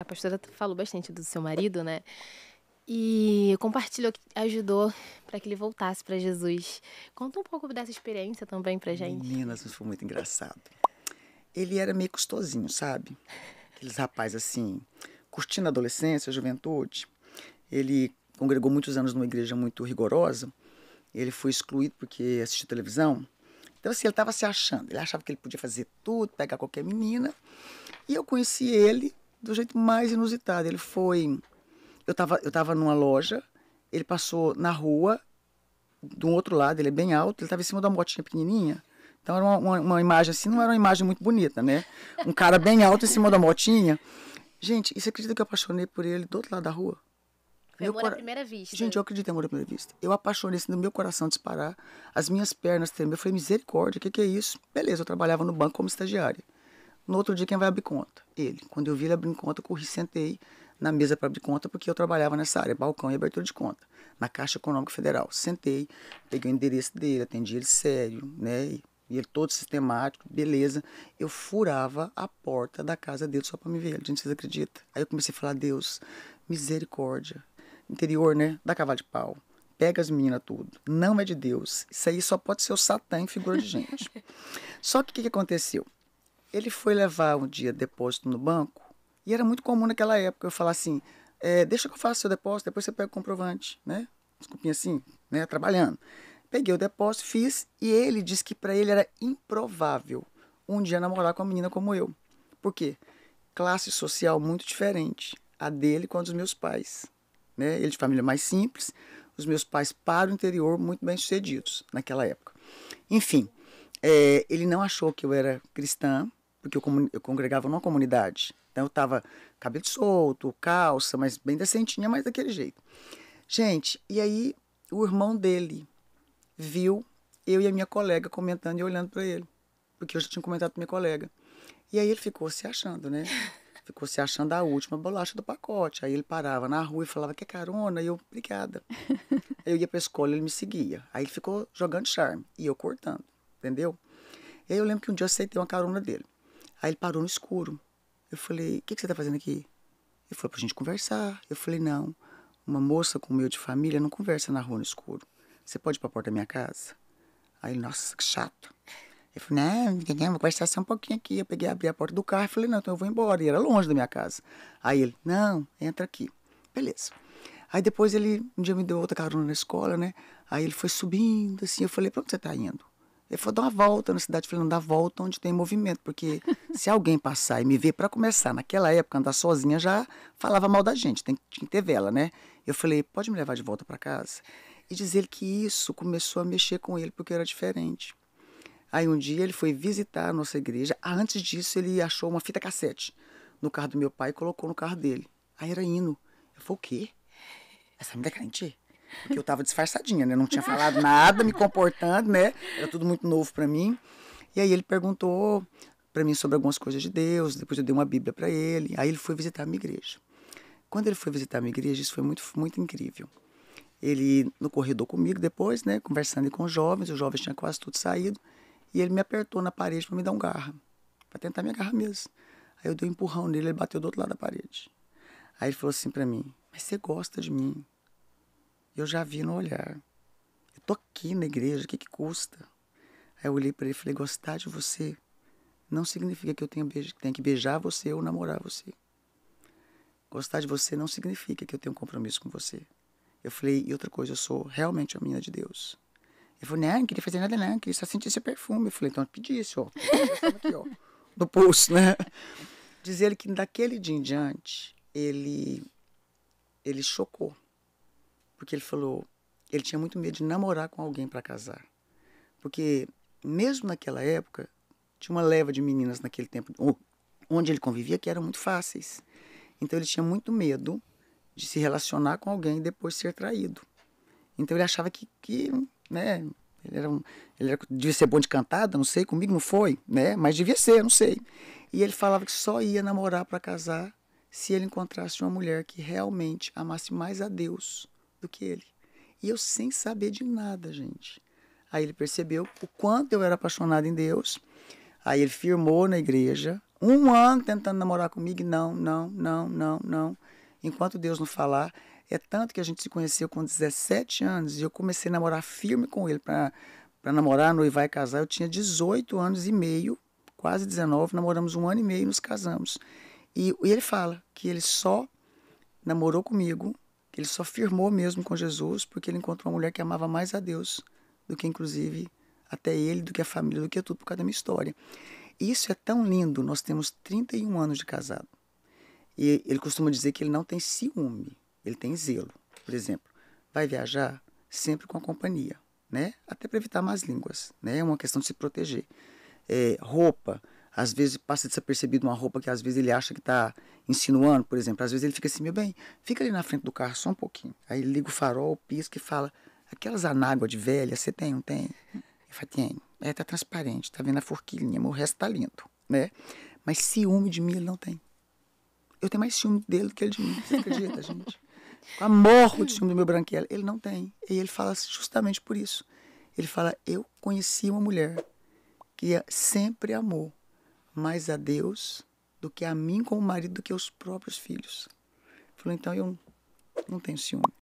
A pastora falou bastante do seu marido, né? E compartilhou que ajudou para que ele voltasse para Jesus. Conta um pouco dessa experiência também para gente. Meninas, isso foi muito engraçado. Ele era meio custosinho, sabe? Aqueles rapazes assim, curtindo a adolescência, a juventude. Ele congregou muitos anos numa igreja muito rigorosa. Ele foi excluído porque assistiu televisão. Então, assim, ele estava se achando. Ele achava que ele podia fazer tudo, pegar qualquer menina. E eu conheci ele do jeito mais inusitado. Ele foi. Eu estava eu tava numa loja, ele passou na rua, do outro lado, ele é bem alto, ele estava em cima da motinha pequenininha. Então era uma, uma, uma, imagem assim, não era uma imagem muito bonita, né? Um cara bem alto em cima da motinha. Gente, e você acredita que eu apaixonei por ele do outro lado da rua? Foi meu amor cora... à primeira vista. Gente, eu acredito em amor à primeira vista. Eu apaixonei assim, no meu coração disparar, as minhas pernas tremer. Eu falei, misericórdia, o que, que é isso? Beleza, eu trabalhava no banco como estagiária. No outro dia, quem vai abrir conta? Ele. Quando eu vi ele abrir conta, eu corri, sentei na mesa para abrir conta, porque eu trabalhava nessa área, balcão e abertura de conta, na Caixa Econômica Federal. Sentei, peguei o endereço dele, atendi ele sério, né? E ele todo sistemático, beleza. Eu furava a porta da casa dele só para me ver ele, gente, vocês acreditam? Aí eu comecei a falar, Deus, misericórdia. Interior, né? Da cavalo de pau. Pega as meninas tudo. Não é de Deus. Isso aí só pode ser o Satã em figura de gente. só que o que, que aconteceu? Ele foi levar um dia depósito no banco e era muito comum naquela época eu falar assim: é, deixa que eu faça seu depósito, depois você pega o comprovante, né? Desculpinha assim, né? Trabalhando. Peguei o depósito, fiz e ele disse que para ele era improvável um dia namorar com uma menina como eu. Por quê? Classe social muito diferente, a dele com a dos meus pais. Né? Ele de família mais simples, os meus pais para o interior muito bem sucedidos naquela época. Enfim, é, ele não achou que eu era cristã, porque eu, eu congregava numa comunidade. Então eu tava cabelo solto, calça, mas bem decentinha, mas daquele jeito. Gente, e aí o irmão dele viu eu e a minha colega comentando e olhando para ele, porque eu já tinha comentado com minha colega. E aí ele ficou se achando, né? Ficou se achando a última bolacha do pacote. Aí ele parava na rua e falava que é carona, e eu, obrigada. eu ia para escola, ele me seguia. Aí ele ficou jogando charme e eu cortando, entendeu? E aí eu lembro que um dia eu aceitei uma carona dele. Aí ele parou no escuro. Eu falei: O que, que você está fazendo aqui? Ele falou: Para gente conversar. Eu falei: Não, uma moça com meu de família não conversa na rua no escuro. Você pode ir para a porta da minha casa? Aí ele: Nossa, que chato. Eu falei, né, vou conversar só um pouquinho aqui. Eu peguei, abri a porta do carro e falei, não, então eu vou embora. E era longe da minha casa. Aí ele, não, entra aqui. Beleza. Aí depois ele, um dia me deu outra carona na escola, né? Aí ele foi subindo, assim, eu falei, pra onde você tá indo? Ele falou, dá uma volta na cidade. Eu falei, não, dá volta onde tem movimento, porque se alguém passar e me ver, para começar, naquela época, andar sozinha já falava mal da gente, tem que ter vela, né? Eu falei, pode me levar de volta para casa? E dizer que isso começou a mexer com ele, porque era diferente. Aí um dia ele foi visitar a nossa igreja. Ah, antes disso, ele achou uma fita cassete no carro do meu pai e colocou no carro dele. Aí era hino. Eu falei, o quê? Essa menina é crente? Porque eu tava disfarçadinha, né? Não tinha falado nada, me comportando, né? Era tudo muito novo para mim. E aí ele perguntou para mim sobre algumas coisas de Deus, depois eu dei uma Bíblia para ele. Aí ele foi visitar a minha igreja. Quando ele foi visitar a minha igreja, isso foi muito muito incrível. Ele no corredor comigo depois, né, conversando com os jovens, os jovens tinham quase tudo saído, e ele me apertou na parede para me dar um garra, para tentar me agarrar mesmo. Aí eu dei um empurrão nele, ele bateu do outro lado da parede. Aí ele falou assim para mim: "Mas você gosta de mim?" Eu já vi no olhar. Eu tô aqui na igreja, o que, que custa? Aí eu olhei para ele e falei: gostar de você não significa que eu tenha, tenha que beijar você ou namorar você. Gostar de você não significa que eu tenho um compromisso com você. Eu falei: e outra coisa, eu sou realmente a menina de Deus. Ele falou: não, não queria fazer nada, não, queria só sentir esse perfume. Eu falei: então pedisse, ó. Aqui, ó do pulso, né? Diz ele que daquele dia em diante, ele, ele chocou porque ele falou, ele tinha muito medo de namorar com alguém para casar. Porque mesmo naquela época, tinha uma leva de meninas naquele tempo onde ele convivia que eram muito fáceis. Então ele tinha muito medo de se relacionar com alguém e depois ser traído. Então ele achava que, que né, ele era, um, ele era, devia ser bom de cantada, não sei, comigo não foi, né? Mas devia ser, não sei. E ele falava que só ia namorar para casar se ele encontrasse uma mulher que realmente amasse mais a Deus do que ele. E eu sem saber de nada, gente. Aí ele percebeu o quanto eu era apaixonada em Deus. Aí ele firmou na igreja, um ano tentando namorar comigo, não, não, não, não, não. Enquanto Deus não falar, é tanto que a gente se conheceu com 17 anos e eu comecei a namorar firme com ele para namorar, noivar e casar. Eu tinha 18 anos e meio, quase 19, namoramos um ano e meio e nos casamos. E, e ele fala que ele só namorou comigo ele só firmou mesmo com Jesus porque ele encontrou uma mulher que amava mais a Deus do que, inclusive, até ele, do que a família, do que tudo, por causa da minha história. Isso é tão lindo. Nós temos 31 anos de casado. E ele costuma dizer que ele não tem ciúme, ele tem zelo. Por exemplo, vai viajar sempre com a companhia, né? Até para evitar más línguas, né? É uma questão de se proteger. É, roupa, às vezes passa desapercebido uma roupa que às vezes ele acha que está insinuando, por exemplo. Às vezes ele fica assim, meu bem, fica ali na frente do carro só um pouquinho. Aí ele liga o farol, pisca e fala, aquelas anáguas de velha, você tem, não tem? Eu falo, tem. É, tá transparente, tá vendo a forquilhinha, mas o resto tá lindo, né? Mas ciúme de mim ele não tem. Eu tenho mais ciúme dele do que ele de mim, você acredita, gente? Com amor de ciúme do meu branquelo, ele não tem. E ele fala justamente por isso. Ele fala, eu conheci uma mulher que é sempre amou mais a Deus do que a mim com o marido do que os próprios filhos. Falou, então eu não tenho ciúme.